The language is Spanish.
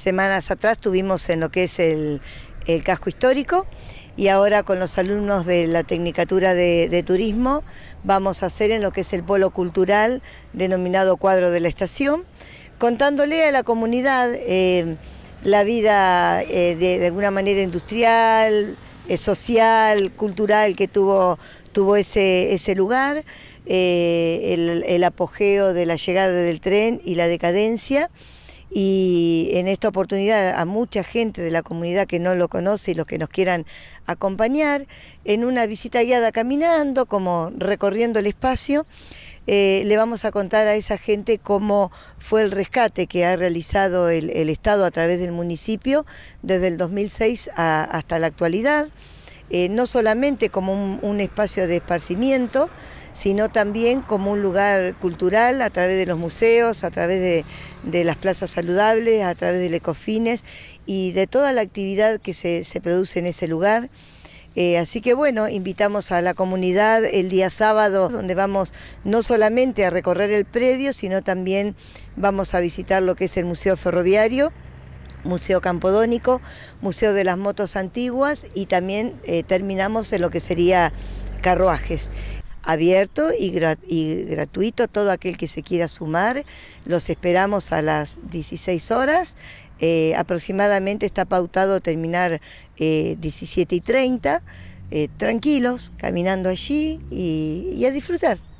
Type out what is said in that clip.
semanas atrás tuvimos en lo que es el, casco histórico y ahora con los alumnos de la Tecnicatura de, Turismo vamos a hacer en lo que es el polo cultural denominado cuadro de la estación, contándole a la comunidad eh, la vida eh, de, alguna manera industrial, eh, social, cultural que tuvo, ese, lugar, el apogeo de la llegada del tren y la decadencia y en esta oportunidad a mucha gente de la comunidad que no lo conoce y los que nos quieran acompañar en una visita guiada caminando, como recorriendo el espacio. Eh, le vamos a contar a esa gente cómo fue el rescate que ha realizado el, Estado a través del municipio desde el 2006 hasta la actualidad. Eh, no solamente como un, espacio de esparcimiento, sino también como un lugar cultural a través de los museos, a través de, las plazas saludables, a través del Ecofines y de toda la actividad que se, produce en ese lugar. Eh, así que bueno, invitamos a la comunidad el día sábado, donde vamos no solamente a recorrer el predio, sino también vamos a visitar lo que es el Museo Ferroviario. Museo Campodónico, Museo de las Motos Antiguas y también eh, terminamos en lo que sería carruajes. Abierto y, gratuito, todo aquel que se quiera sumar. Los esperamos a las 16 horas. Eh, aproximadamente está pautado terminar 17 eh, y 30. tranquilos, caminando allí y a disfrutar.